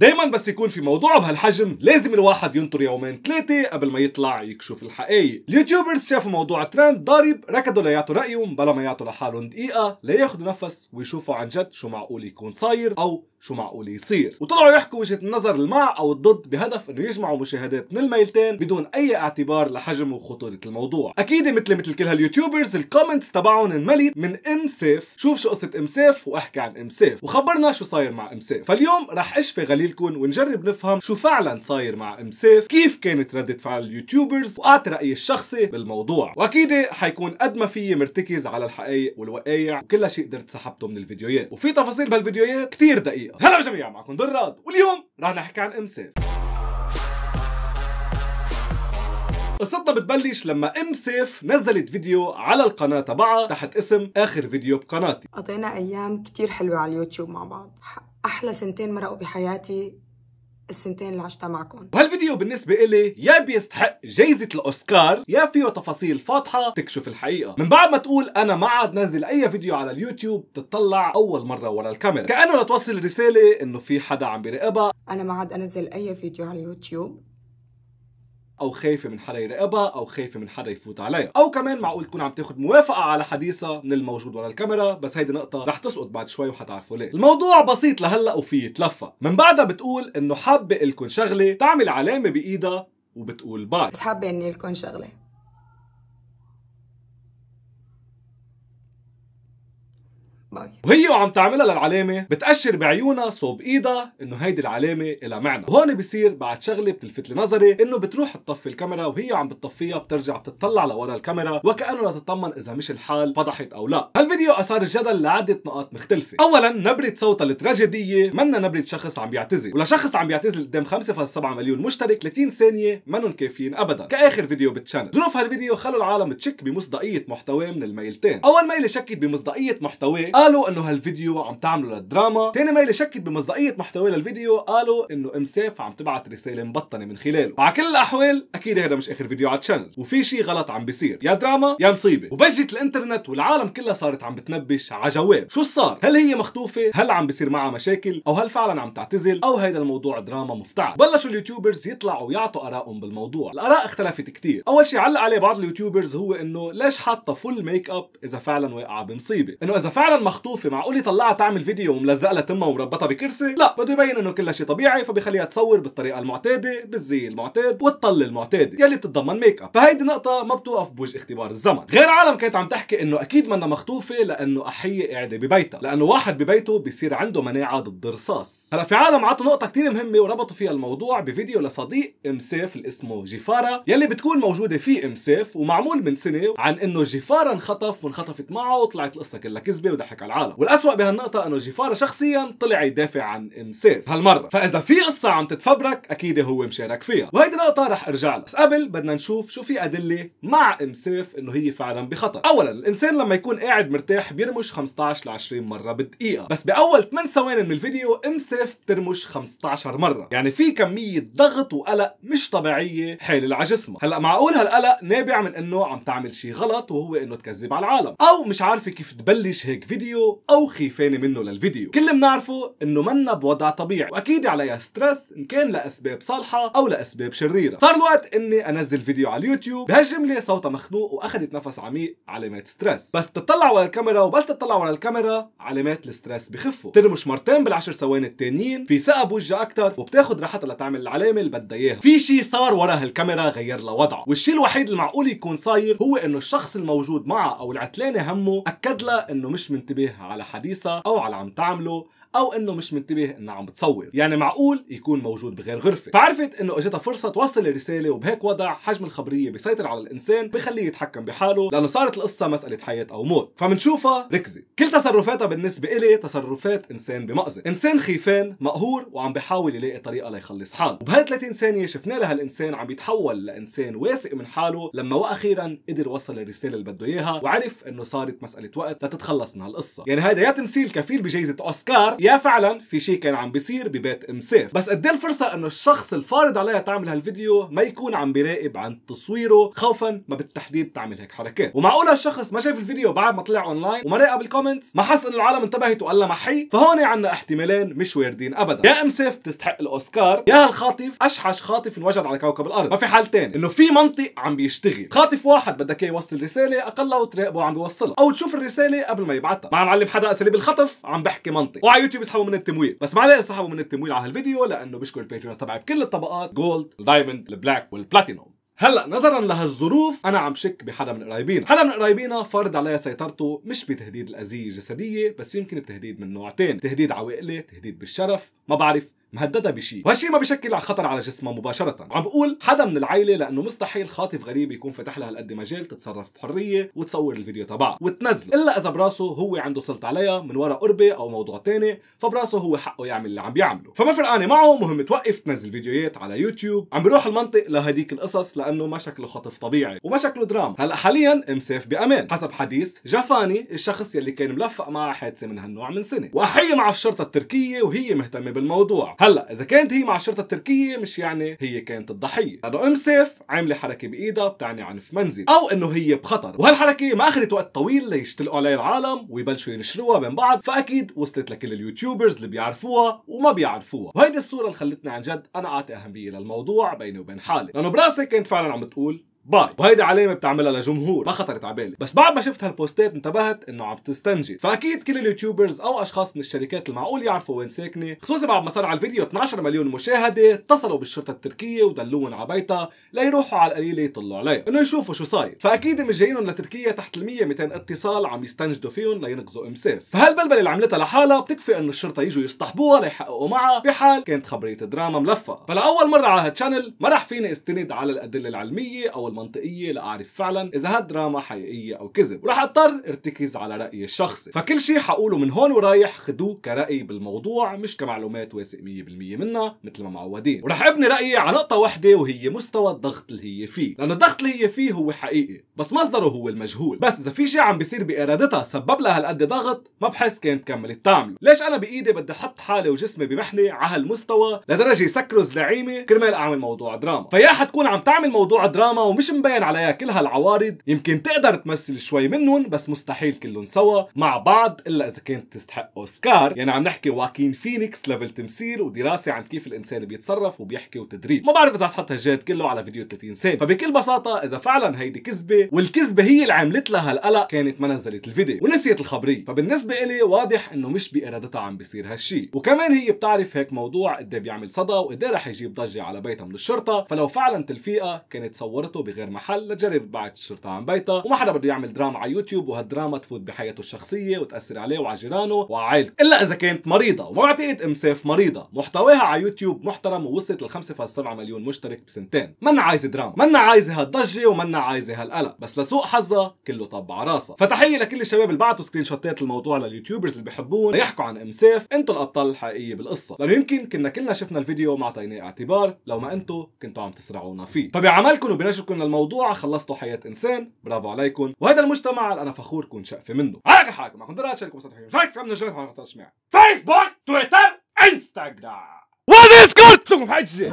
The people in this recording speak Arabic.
دايما بس يكون في موضوع بهالحجم لازم الواحد ينطر يومين ثلاثة قبل ما يطلع يكشف الحقائق اليوتيوبرز شافوا موضوع ترند ضارب ركضوا ليعطوا رأيهم بلا ما يعطوا لحالهم دقيقة لياخدوا نفس ويشوفوا عن جد شو معقول يكون صاير أو شو معقول يصير وطلعوا يحكوا وجهه النظر المع او الضد بهدف انه يجمعوا مشاهدات من الميلتين بدون اي اعتبار لحجم وخطوره الموضوع اكيد مثل مثل كل هاليوتيوبرز الكومنتس تبعهم مليت من ام سيف شوف شو قصه ام سيف واحكي عن ام سيف وخبرنا شو صاير مع ام سيف فاليوم رح اشفي غليلكم ونجرب نفهم شو فعلا صاير مع ام سيف كيف كانت ردة فعل اليوتيوبرز واعطي رايي الشخصي بالموضوع واكيد حيكون قد ما فيي مرتكز على الحقائق والوقايع وكل شيء قدرت سحبته من الفيديوهات وفي تفاصيل بهالفيديوهات كثير دقيقه الحقيقه هلا جميعا معكم دراد واليوم رح نحكي عن امساس قصتنا بتبلش لما ام سيف نزلت فيديو على القناة تبعها تحت اسم آخر فيديو بقناتي قضينا أيام كتير حلوة على اليوتيوب مع بعض أحلى سنتين مرقوا بحياتي السنتين اللي عشتها معكم وهالفيديو بالنسبة إلي يا بيستحق جايزة الأوسكار يا فيه تفاصيل فاضحة تكشف الحقيقة من بعد ما تقول أنا ما عاد نازل أي فيديو على اليوتيوب تطلع أول مرة ورا الكاميرا كأنه لتوصل رسالة إنه في حدا عم بيراقبها أنا ما عاد أنزل أي فيديو على اليوتيوب او خايفه من حدا يراقبها او خايفه من حدا يفوت عليها او كمان معقول تكون عم تاخذ موافقه على حديثها من الموجود ورا الكاميرا بس هيدي نقطه رح تسقط بعد شوي وحتعرفوا ليه الموضوع بسيط لهلا وفيه يتلفى من بعدها بتقول انه حابه لكم شغله تعمل علامه بايدها وبتقول باي بس حابه اني لكم شغله باي وهي وعم تعملها للعلامه بتاشر بعيونها صوب ايدها انه هيدي العلامه لها معنى وهون بصير بعد شغله بتلفت لي نظري انه بتروح تطفي الكاميرا وهي عم بتطفيها بترجع بتطلع لورا الكاميرا وكانه لتطمن اذا مش الحال فضحت او لا هالفيديو اثار الجدل لعده نقاط مختلفه اولا نبره صوتها التراجيديه منا نبره شخص عم بيعتزل ولشخص عم بيعتزل قدام 5.7 مليون مشترك 30 ثانيه منهم كافيين ابدا كاخر فيديو بالتشانل ظروف هالفيديو خلوا العالم تشك بمصداقيه محتواه من الميلتين اول ميله شكت بمصداقيه محتواه قالوا انه هالفيديو عم تعمله للدراما تاني ميلة شكت بمصداقية محتوى للفيديو قالوا انه ام سيف عم تبعت رسالة مبطنة من خلاله وعلى كل الاحوال اكيد هذا مش اخر فيديو على الشانل وفي شيء غلط عم بيصير يا دراما يا مصيبة وبجت الانترنت والعالم كلها صارت عم بتنبش على جواب شو صار هل هي مخطوفة هل عم بيصير معها مشاكل او هل فعلا عم تعتزل او هيدا الموضوع دراما مفتعل بلشوا اليوتيوبرز يطلعوا يعطوا ارائهم بالموضوع الاراء اختلفت كثير اول شيء علق عليه بعض اليوتيوبرز هو انه ليش حاطه فول ميك اب اذا فعلا واقعه بمصيبه انه اذا فعلا مخطوفه معقول يطلعها تعمل فيديو وملزقها لتمها تمها ومربطها بكرسي لا بده يبين انه كل شيء طبيعي فبيخليها تصور بالطريقه المعتاده بالزي المعتاد والطل المعتاد يلي بتتضمن ميك اب فهيدي نقطه ما بتوقف بوجه اختبار الزمن غير عالم كانت عم تحكي انه اكيد منا مخطوفه لانه احيه قاعده ببيتها لانه واحد ببيته بيصير عنده مناعه ضد الرصاص هلا في عالم عطوا نقطه كثير مهمه وربطوا فيها الموضوع بفيديو لصديق ام سيف اللي اسمه جيفارا يلي بتكون موجوده في ام سيف ومعمول من سنه عن انه جيفارا انخطف وانخطفت معه وطلعت القصه كلها كذبه وضحك يضحك على العالم والأسوأ بهالنقطة أنه جيفارا شخصيا طلع يدافع عن ام سيف هالمرة فإذا في قصة عم تتفبرك أكيد هو مشارك فيها وهيدي النقطة رح أرجع لها بس قبل بدنا نشوف شو في أدلة مع ام سيف إنه هي فعلا بخطر أولا الإنسان لما يكون قاعد مرتاح بيرمش 15 ل 20 مرة بالدقيقة بس بأول 8 ثواني من الفيديو ام سيف بترمش 15 مرة يعني في كمية ضغط وقلق مش طبيعية حالل على جسمها هلا معقول هالقلق نابع من إنه عم تعمل شيء غلط وهو إنه تكذب على العالم أو مش عارفة كيف تبلش هيك فيديو الفيديو او خيفانه منه للفيديو كل بنعرفه انه منا بوضع طبيعي واكيد عليها ستريس ان كان لاسباب صالحه او لاسباب شريره صار الوقت اني انزل فيديو على اليوتيوب بهالجمله صوتها مخنوق واخذت نفس عميق علامات ستريس بس تطلع ورا الكاميرا وبس تطلع ورا الكاميرا علامات الستريس بخفوا ترمش مرتين بالعشر ثواني التانيين في ثقه بوجه اكثر وبتاخذ راحتها لتعمل العلامه اللي بدها اياها في شيء صار ورا هالكاميرا غير لها وضعه والشيء الوحيد المعقول يكون صاير هو انه الشخص الموجود معها او العتلانه همه اكد لها انه مش منتبه انتبه على حديثها او على عم تعمله او انه مش منتبه انها عم بتصور يعني معقول يكون موجود بغير غرفه فعرفت انه اجتها فرصه توصل الرساله وبهيك وضع حجم الخبريه بيسيطر على الانسان بخليه يتحكم بحاله لانه صارت القصه مساله حياه او موت فمنشوفها ركزي كل تصرفاتها بالنسبه إلي تصرفات انسان بمأزق انسان خيفان مقهور وعم بحاول يلاقي طريقه ليخلص حاله وبهي 30 ثانيه شفنا لها الانسان عم يتحول لانسان واثق من حاله لما واخيرا قدر وصل الرساله اللي بده اياها وعرف انه صارت مساله وقت لتتخلص من هالقصه يعني هذا يا تمثيل كفيل بجائزه اوسكار يا فعلا في شيء كان عم بيصير ببيت ام سيف بس قد إيه الفرصه انه الشخص الفارض عليها تعمل هالفيديو ما يكون عم بيراقب عن تصويره خوفا ما بالتحديد تعمل هيك حركات ومعقول هالشخص ما شاف الفيديو بعد ما طلع اونلاين وما راقب الكومنتس ما حس انه العالم انتبهت وقال حي فهون عندنا احتمالين مش واردين ابدا يا ام سيف تستحق الاوسكار يا هالخاطف اشحش خاطف انوجد على كوكب الارض ما في حالتين انه في منطق عم بيشتغل خاطف واحد بدك اياه يوصل رساله اقله تراقبه عم بيوصلها او تشوف الرساله قبل ما يبعتها مع معلم حدا اساليب الخطف عم بحكي منطق وعيو اليوتيوب يسحبوا من التمويل بس ما عليه يسحبوا من التمويل على هالفيديو لانه بشكر الباتريونز تبعي بكل الطبقات جولد الدايموند البلاك والبلاتينوم هلا نظرا لهالظروف انا عم شك بحدا من قرايبينا حدا من قرايبينا فرض علي سيطرته مش بتهديد الاذيه الجسديه بس يمكن بتهديد من نوع تاني تهديد عوائلي تهديد بالشرف ما بعرف مهدده بشيء وهالشيء ما بيشكل خطر على جسمها مباشره وعم بقول حدا من العيله لانه مستحيل خاطف غريب يكون فتح لها هالقد مجال تتصرف بحريه وتصور الفيديو تبعها وتنزله الا اذا براسه هو عنده سلطه عليها من وراء قربه او موضوع تاني فبراسه هو حقه يعمل اللي عم بيعمله فما فرقانه معه مهم توقف تنزل فيديوهات على يوتيوب عم بروح المنطق لهديك القصص لانه ما شكله خطف طبيعي وما شكله درام هلا حاليا سيف بامان حسب حديث جفاني الشخص يلي كان ملفق معه حادثه من هالنوع من سنه واحيه مع الشرطه التركيه وهي مهتمه بالموضوع هلا اذا كانت هي مع الشرطه التركيه مش يعني هي كانت الضحيه لانه ام سيف عامله حركه بايدها بتعني عنف منزل او انه هي بخطر وهالحركه ما اخذت وقت طويل ليشتلقوا عليها العالم ويبلشوا ينشروها بين بعض فاكيد وصلت لكل اليوتيوبرز اللي بيعرفوها وما بيعرفوها وهيدي الصوره اللي خلتني عن جد انا اعطي اهميه للموضوع بيني وبين حالي لانه براسي كنت فعلا عم بتقول باي وهيدي علامه بتعملها لجمهور ما خطرت على بالي بس بعد ما شفت هالبوستات انتبهت انه عم تستنجد فاكيد كل اليوتيوبرز او اشخاص من الشركات المعقول يعرفوا وين ساكنه خصوصا بعد ما صار على الفيديو 12 مليون مشاهده اتصلوا بالشرطه التركيه ودلوهم على بيتها ليروحوا على القليله يطلوا عليه انه يشوفوا شو صاير فاكيد مش جايين لتركيا تحت ال 100 200 اتصال عم يستنجدوا فيهم لينقذوا امساف فهالبلبله اللي عملتها لحالها بتكفي انه الشرطه يجوا يصطحبوها ليحققوا معها بحال كانت خبريه دراما ملفقه فلاول مره على هالشانل ما رح فيني استند على الادله العلميه او منطقيه لاعرف فعلا اذا هالدراما حقيقيه او كذب ورح اضطر ارتكز على رايي الشخصي فكل شيء حقوله من هون ورايح خدوه كراي بالموضوع مش كمعلومات واثق 100% منها مثل ما معودين ورح ابني رايي على نقطه واحده وهي مستوى الضغط اللي هي فيه لانه الضغط اللي هي فيه هو حقيقي بس مصدره هو المجهول بس اذا في شيء عم بيصير بارادتها سبب لها هالقد ضغط ما بحس كانت كملت تعمله ليش انا بايدي بدي احط حالي وجسمي بمحنه على هالمستوى لدرجه يسكروا زعيمي كرمال اعمل موضوع دراما فيا حتكون عم تعمل موضوع دراما ومش ومش مبين عليها كل هالعوارض يمكن تقدر تمثل شوي منهم بس مستحيل كلهم سوا مع بعض الا اذا كانت تستحق اوسكار يعني عم نحكي واكين فينيكس ليفل تمثيل ودراسه عن كيف الانسان بيتصرف وبيحكي وتدريب ما بعرف اذا حط هالجاد كله على فيديو 30 سنة فبكل بساطه اذا فعلا هيدي كذبه والكذبه هي اللي عملت لها هالقلق كانت ما نزلت الفيديو ونسيت الخبريه فبالنسبه إلي واضح انه مش بارادتها عم بيصير هالشي وكمان هي بتعرف هيك موضوع قد إيه بيعمل صدى وقد إيه رح يجيب ضجه على بيتها من الشرطه فلو فعلا تلفيقه كانت صورته بغير محل لجرب بعد الشرطه عن بيتها وما حدا بده يعمل دراما على يوتيوب وهالدراما تفوت بحياته الشخصيه وتاثر عليه وعلى جيرانه وعلى الا اذا كانت مريضه وما بعتقد ام سيف مريضه محتواها على يوتيوب محترم ووصلت ل 5.7 مليون مشترك بسنتين منا عايزه دراما منا عايزه هالضجه ومنا عايزه هالقلق بس لسوء حظها كله طب على راسها فتحيه لكل الشباب اللي بعتوا سكرين شوتات الموضوع لليوتيوبرز اللي بحبون يحكوا عن ام سيف انتوا الابطال الحقيقيه بالقصه لانه يمكن كنا كلنا شفنا الفيديو وما اعطيناه اعتبار لو ما انتوا كنتوا عم تسرعونا فيه فبعملكم وبنشركم وصلنا الموضوع خلصتوا حياه انسان برافو عليكم وهذا المجتمع انا فخور كون شقفه منه على حالكم معكم دراسه شاركوا مسات حكيم شاركوا شاركوا شاركوا شاركوا شاركوا فيسبوك تويتر انستغرام وهذا اسكت لكم حجه